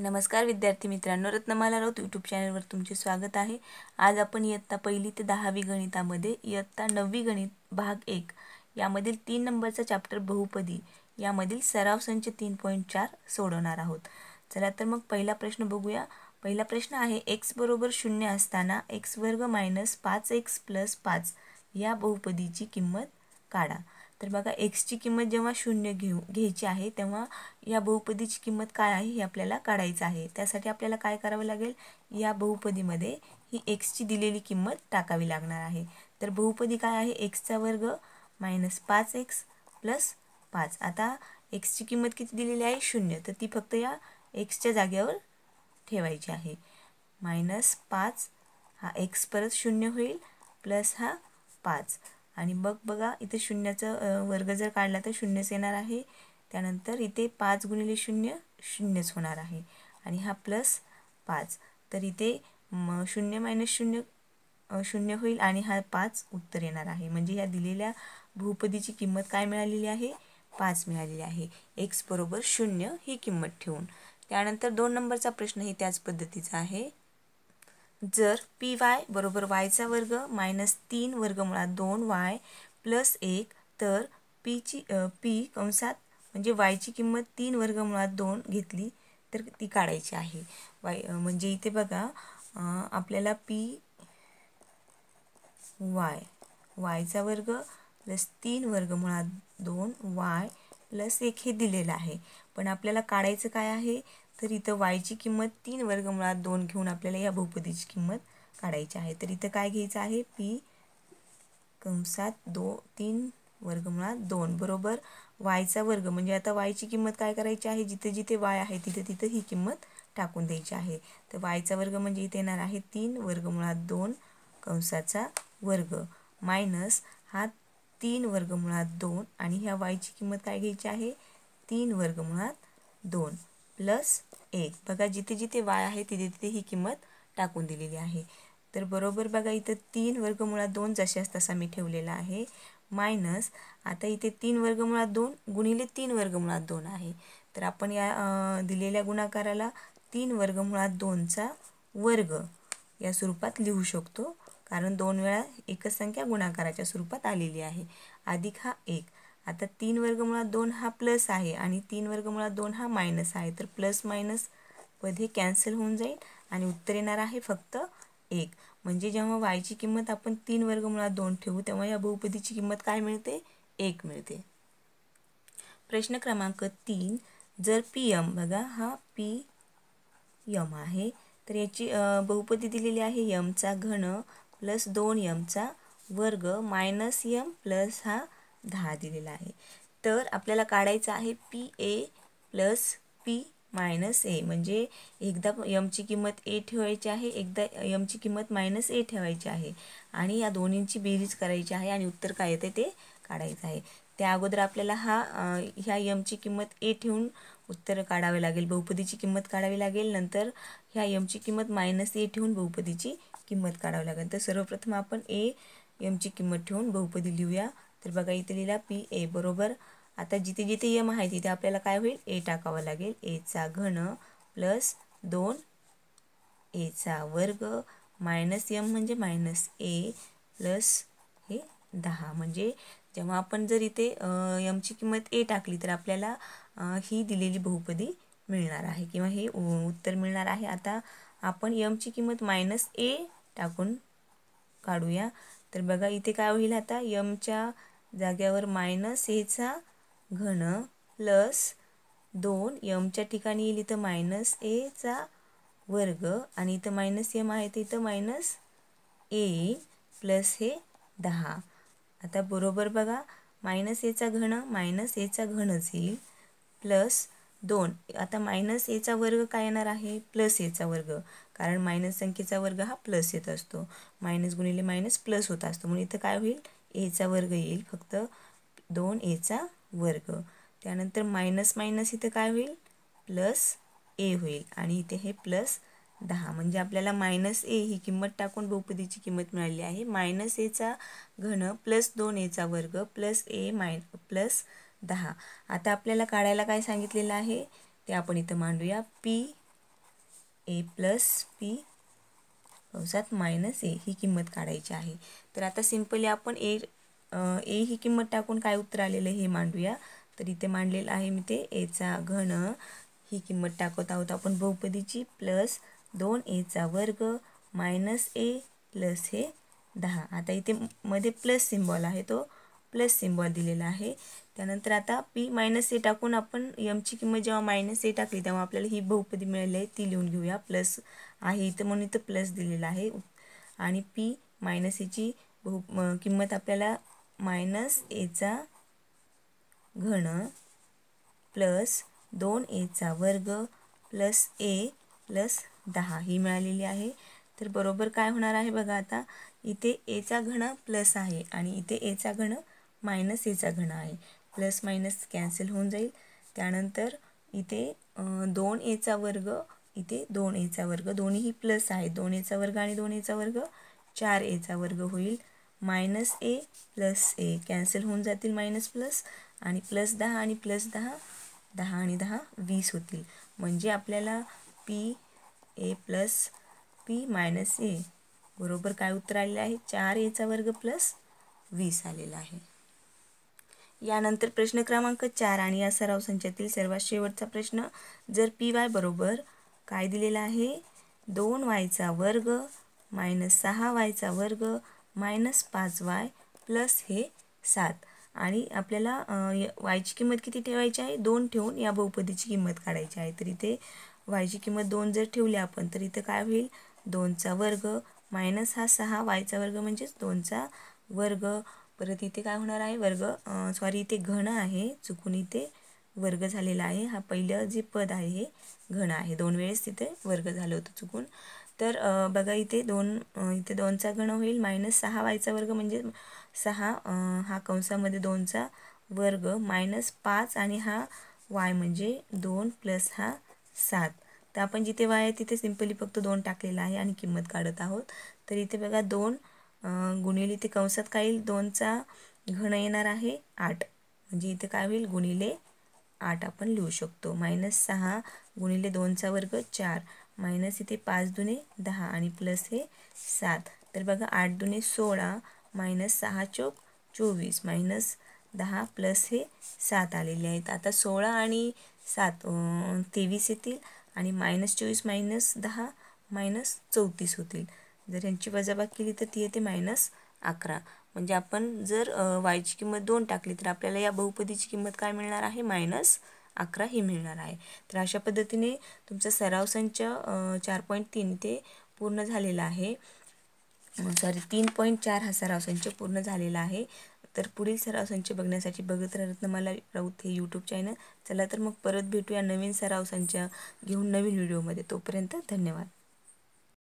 नमस्कार विद्यार्थी मित्रांनो रत्नमाला राऊत यूट्यूब चॅनलवर तुमचे स्वागत आहे आज आपण इयत्ता पहिली ते दहावी गणितामध्ये इयत्ता नववी गणित भाग एक यामधील तीन नंबरचा चॅप्टर बहुपदी यामधील सराव संच तीन पॉईंट चार सोडवणार आहोत चला तर मग पहिला प्रश्न बघूया पहिला प्रश्न आहे एक्स बरोबर शून्य असताना एक्स वर्ग मायनस पाच एक्स प्लस पाच या बहुपदीची किंमत काढा तर बघा एक्सची किंमत जेव्हा शून्य घेऊ घ्यायची आहे तेव्हा या बहुपदीची किंमत काय आहे हे आपल्याला काढायचं आहे त्यासाठी आपल्याला काय करावं लागेल या बहुपदीमध्ये ही एक्सची दिलेली किंमत टाकावी लागणार आहे तर बहुपदी काय आहे एक्सचा वर्ग मायनस पाच एक्स प्लस पाच आता एक्सची किंमत किती दिलेली आहे शून्य तर ती फक्त या एक्सच्या जागेवर ठेवायची आहे मायनस पाच हा एक्स परत शून्य होईल प्लस हा पाच आणि बघ बघा इथे शून्याचं वर्ग जर काढला तर शून्यच येणार आहे त्यानंतर इथे पाच गुणिले शून्य शून्यच होणार आहे आणि हा प्लस पाच तर इथे म शून्य मायनस शून्य शून्य होईल आणि हा पाच उत्तर येणार आहे म्हणजे या दिलेल्या भूपदीची किंमत काय मिळालेली आहे पाच मिळालेली आहे एक्स बरोबर शून्य ही किंमत ठेवून त्यानंतर दोन नंबरचा प्रश्नही त्याच पद्धतीचा आहे जर पी वाय बरोबर वायचा वर्ग मायनस तीन वर्ग मुळात दोन वाय प्लस एक तर पीची पी कंसात म्हणजे वायची किंमत तीन वर्ग मुळात दोन घेतली तर ती काढायची आहे वाय म्हणजे इथे बघा आपल्याला पी वाय वायचा वर्ग प्लस तीन वर्ग मुळात दोन वाय प्लस एक हे दिलेलं आहे पण आपल्याला काढायचं काय आहे तर इथं वायची किंमत तीन मुळात दोन घेऊन आपल्याला या बहुपदीची किंमत काढायची आहे तर इथं काय घ्यायचं आहे पी कंसात दो तीन वर्गमुळात दोन बरोबर वायचा वर्ग म्हणजे आता वायची किंमत काय करायची आहे जिथे जिथे वाय आहे तिथे तिथे ही किंमत टाकून द्यायची आहे तर वायचा वर्ग म्हणजे इथे येणार आहे तीन मुळात दोन कंसाचा वर्ग मायनस हा तीन मुळात दोन आणि ह्या वायची किंमत काय घ्यायची आहे तीन मुळात दोन प्लस एक बघा जिथे जिथे वाय आहे तिथे तिथे ही किंमत टाकून दिलेली आहे तर बरोबर बघा इथं तीन वर्गमुळात दोन जशास तसा मी ठेवलेला आहे मायनस आता इथे तीन वर्गमुळात दोन गुणिले तीन मुळात दोन आहे तर आपण या दिलेल्या गुणाकाराला तीन वर्गमुळात दोनचा वर्ग या स्वरूपात लिहू शकतो कारण दोन वेळा एकच संख्या गुणाकाराच्या स्वरूपात आलेली आहे अधिक हा एक आता तीन वर्गमुळात दोन हा प्लस आहे आणि तीन वर्गमुळात दोन हा मायनस आहे तर प्लस मायनस पद हे कॅन्सल होऊन जाईल आणि उत्तर येणार आहे फक्त एक म्हणजे जेव्हा वायची किंमत आपण तीन मुळात दोन ठेवू तेव्हा या बहुपदीची किंमत काय मिळते एक मिळते प्रश्न क्रमांक तीन जर पी एम बघा हा पी यम आहे तर याची बहुपदी दिलेली आहे यमचा घन प्लस दोन यमचा वर्ग मायनस यम प्लस हा दहा दिलेला आहे तर आपल्याला काढायचं आहे P A plus P minus A म्हणजे एकदा यमची किंमत ए ठेवायची आहे एकदा यमची किंमत मायनस ए ठेवायची आहे आणि या दोन्हींची बेरीज करायची आहे आणि उत्तर काय येते ते काढायचं आहे त्या अगोदर आपल्याला हा ह्या यमची किंमत ए ठेवून उत्तर काढावे लागेल बहुपदीची किंमत काढावी लागेल नंतर ह्या यमची किंमत मायनस ए ठेवून बहुपदीची किंमत काढावी लागेल तर सर्वप्रथम आपण ए यमची किंमत ठेवून बहुपदी लिहूया तर बघा इथे लिहिला पी ए बरोबर आता जिथे जिथे यम आहे तिथे आपल्याला काय होईल ए टाकावं लागेल एचा घन प्लस दोन एचा वर्ग मायनस यम म्हणजे मायनस ए प्लस हे दहा म्हणजे जेव्हा आपण जर इथे यमची किंमत ए टाकली तर आपल्याला ही दिलेली बहुपदी मिळणार आहे किंवा हे उत्तर मिळणार आहे आता आपण यमची किंमत मायनस ए टाकून काढूया तर बघा इथे काय होईल आता यमच्या जाग्यावर मायनस एचा घन प्लस दोन यमच्या ठिकाणी येईल इथं मायनस एचा वर्ग आणि इथं मायनस यम आहे तर इथं मायनस ए प्लस हे दहा आता बरोबर बघा मायनस एचा घन मायनस एचा घनच येईल प्लस दोन आता मायनस एचा वर्ग काय येणार आहे प्लस एचा वर्ग कारण मायनस संख्येचा वर्ग हा प्लस येत असतो मायनस गुणिले मायनस प्लस होत असतो म्हणून इथं काय होईल एचा वर्ग येईल फक्त दोन एचा वर्ग त्यानंतर मायनस मायनस इथं काय होईल प्लस ए होईल आणि इथे हे प्लस दहा म्हणजे आपल्याला मायनस ए ही किंमत टाकून बहुपदीची किंमत मिळाली आहे मायनस एचा घन प्लस दोन एचा वर्ग प्लस ए माय प्लस दहा आता आपल्याला काढायला काय सांगितलेलं आहे ते आपण इथं मांडूया पी ए प्लस पी कंसात मायनस ए ही किंमत काढायची आहे तर आता सिम्पली आपण ए ए ही किंमत टाकून काय उत्तर आलेलं हे मांडूया तर इथे मांडलेलं आहे मी ते एचा घन ही किंमत टाकत आहोत आपण बहुपदीची प्लस दोन एचा वर्ग मायनस ए प्लस हे दहा आता इथे मध्ये प्लस सिम्बॉल आहे तो प्लस सिम्बॉल दिलेला आहे त्यानंतर आता पी मायनस ए टाकून आपण यमची किंमत जेव्हा मायनस ए टाकली तेव्हा आपल्याला ही बहुपदी मिळाली आहे ती लिहून घेऊया प्लस आहे इथं म्हणून इथं प्लस दिलेला आहे आणि पी मायनस एची बहु किंमत आपल्याला मायनस एचा घन प्लस दोन एचा वर्ग प्लस ए प्लस दहा ही मिळालेली आहे तर बरोबर काय होणार आहे बघा आता इथे एचा घन प्लस आहे आणि इथे एचा घन मायनस एचा घण आहे प्लस मायनस कॅन्सल होऊन जाईल त्यानंतर इथे दोन एचा वर्ग इथे दोन एचा वर्ग दोन्हीही प्लस आहे दोन एचा वर्ग आणि दोन एचा वर्ग चार एचा वर्ग होईल minus A plus A cancel होऊन जातील मायनस प्लस आणि प्लस दहा आणि प्लस दहा दहा आणि दहा वीस होतील म्हणजे आपल्याला P A plus P minus A बरोबर काय उत्तर आलेलं आहे चार एचा वर्ग प्लस वीस आलेला आहे यानंतर प्रश्न क्रमांक चार आणि या सराव संचातील सर्वात शेवटचा प्रश्न जर पी वाय बरोबर काय दिलेला आहे दोन वायचा वर्ग मायनस सहा वायचा वर्ग मायनस पाच वाय प्लस हे सात आणि आपल्याला वायची किंमत किती ठेवायची आहे दोन ठेवून या बहुपदीची किंमत काढायची आहे तर इथे वायची किंमत दोन जर ठेवली आपण तर इथं काय होईल दोनचा वर्ग मायनस हा सहा वायचा वर्ग म्हणजेच दोनचा वर्ग परत इथे काय होणार आहे वर्ग सॉरी इथे घन आहे चुकून इथे वर्ग झालेला आहे हा पहिलं जे पद आहे हे घन आहे दोन वेळेस तिथे वर्ग झालं होतं चुकून तर बघा इथे दोन इथे दोनचा घन होईल मायनस सहा वायचा वर्ग म्हणजे सहा हा कंसामध्ये दोनचा वर्ग मायनस पाच आणि हा वाय म्हणजे दोन प्लस हा सात तर आपण जिथे वाय आहे तिथे सिम्पली फक्त दोन टाकलेला आहे आणि किंमत काढत आहोत तर इथे बघा दोन गुणिले इथे कंसात काय येईल दोनचा घण येणार आहे आठ म्हणजे इथे काय होईल गुणिले आठ आपण लिहू शकतो मायनस सहा गुणिले दोनचा वर्ग चार मायनस इथे पाच दुने दहा आणि प्लस हे सात तर बघा आठ दुने सोळा मायनस सहा चोक चोवीस मायनस दहा प्लस हे सात आलेले आहेत आता सोळा आणि सात तेवीस येतील आणि मायनस चोवीस मायनस दहा मायनस चौतीस होतील जर यांची वजाबाग केली तर ती येते मायनस अकरा म्हणजे आपण जर वायची किंमत दोन टाकली तर आपल्याला या बहुपदीची किंमत काय मिळणार आहे मायनस अकरा ही मिळणार आहे तर अशा पद्धतीने तुमचा सराव संच चार पॉईंट तीन ते पूर्ण झालेला आहे सॉरी तीन पॉईंट चार हा सराव संच पूर्ण झालेला आहे तर पुढील सराव संच बघण्यासाठी बघत राहत मला राऊत हे यूट्यूब चॅनल चला तर मग परत भेटूया नवीन सराव संच घेऊन नवीन व्हिडिओमध्ये तोपर्यंत धन्यवाद